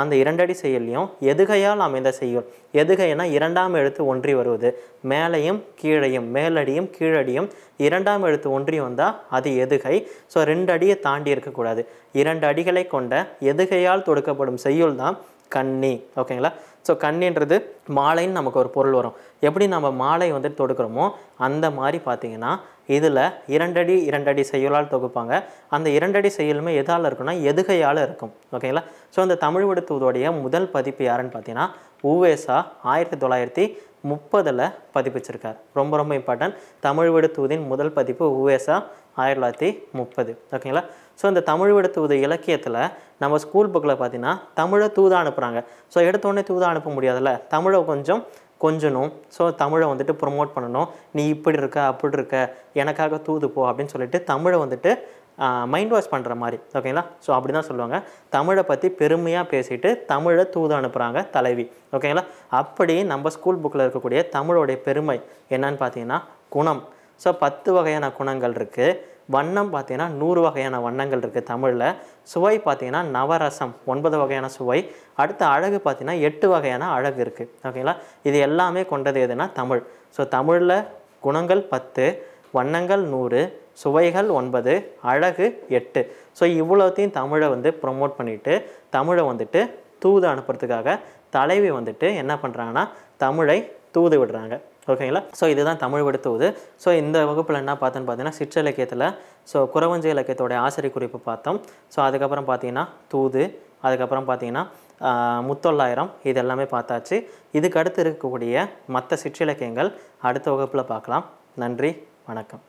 அந்த இரண்டடி செயல்லையும் எதுகையால் அமைந்த செய்யுள் எதுகைனா இரண்டாம் எழுத்து ஒன்றி வருவது மேலையும் கீழையும் மேலடியும் கீழடியும் இரண்டாம் எழுத்து ஒன்றி வந்தால் அது எதுகை ஸோ ரெண்டு அடியை தாண்டி இருக்கக்கூடாது இரண்டு அடிகளை கொண்ட எதுகையால் தொடுக்கப்படும் செய்யுள் தான் கண்ணி ஓகேங்களா ஸோ கண்ணின்றது மாலைன்னு நமக்கு ஒரு பொருள் வரும் எப்படி நம்ம மாலை வந்துட்டு தொடுக்கிறோமோ அந்த மாதிரி பார்த்திங்கன்னா இதில் இரண்டடி இரண்டடி செய்யுளால் தொகுப்பாங்க அந்த இரண்டடி செய்யுளுமே எதால் இருக்குன்னா எதுகையால் இருக்கும் ஓகேங்களா ஸோ அந்த தமிழ் விடுத்துவதோடைய முதல் பதிப்பு யாருன்னு பார்த்தீங்கன்னா உவேசா ஆயிரத்தி தொள்ளாயிரத்தி முப்பதில் பதிப்பிச்சிருக்கார் ரொம்ப ரொம்ப இம்பார்ட்டன்ட் தமிழ் விடுத்துவதின் முதல் பதிப்பு உவேசா ஆயிரத்தி தொள்ளாயிரத்தி முப்பது ஓகேங்களா ஸோ இந்த தமிழ் விட தூது இலக்கியத்தில் நம்ம ஸ்கூல் புக்கில் பார்த்தீங்கன்னா தமிழை தூதாக அனுப்புகிறாங்க ஸோ எடுத்தோடனே தூதாக அனுப்ப முடியாதுல்ல தமிழை கொஞ்சம் கொஞ்சணும் ஸோ தமிழை வந்துட்டு ப்ரொமோட் பண்ணணும் நீ இப்படி இருக்க அப்படி இருக்க எனக்காக தூது போ அப்படின்னு சொல்லிட்டு தமிழை வந்துட்டு மைண்ட் வாஷ் பண்ணுற மாதிரி ஓகேங்களா ஸோ அப்படி தான் சொல்லுவாங்க தமிழை பற்றி பெருமையாக பேசிட்டு தமிழை தூது அனுப்புகிறாங்க தலைவி ஓகேங்களா அப்படி நம்ம ஸ்கூல் புக்கில் இருக்கக்கூடிய தமிழோடைய பெருமை என்னன்னு பார்த்தீங்கன்னா குணம் ஸோ பத்து வகையான குணங்கள் இருக்குது வண்ணம் பார்த்தீங்கன்னா நூறு வகையான வண்ணங்கள் இருக்குது தமிழில் சுவை பார்த்தீங்கன்னா நவரசம் ஒன்பது வகையான சுவை அடுத்த அழகு பார்த்தீங்கன்னா எட்டு வகையான அழகு இருக்குது ஓகேங்களா இது எல்லாமே கொண்டது எதுனா தமிழ் ஸோ தமிழில் குணங்கள் பத்து வண்ணங்கள் நூறு சுவைகள் ஒன்பது அழகு எட்டு ஸோ இவ்வளோத்தையும் தமிழை வந்து ப்ரொமோட் பண்ணிவிட்டு தமிழை வந்துட்டு தூது அனுப்புறதுக்காக தலைவி வந்துட்டு என்ன பண்ணுறாங்கன்னா தமிழை தூது விடுறாங்க ஓகேங்களா ஸோ இதுதான் தமிழ் விடுத்துவது ஸோ இந்த வகுப்பில் என்ன பார்த்தோன்னு பார்த்தீங்கன்னா சிற்றிலக்கியத்தில் ஸோ குறவஞ்சி இலக்கியத்தோடைய ஆசிரியர் குறிப்பு பார்த்தோம் ஸோ அதுக்கப்புறம் பார்த்தீங்கன்னா தூது அதுக்கப்புறம் பார்த்தீங்கன்னா முத்தொள்ளாயிரம் இது எல்லாமே பார்த்தாச்சு இதுக்கு அடுத்து இருக்கக்கூடிய மற்ற சிற்றிலக்கியங்கள் அடுத்த வகுப்பில் பார்க்கலாம் நன்றி வணக்கம்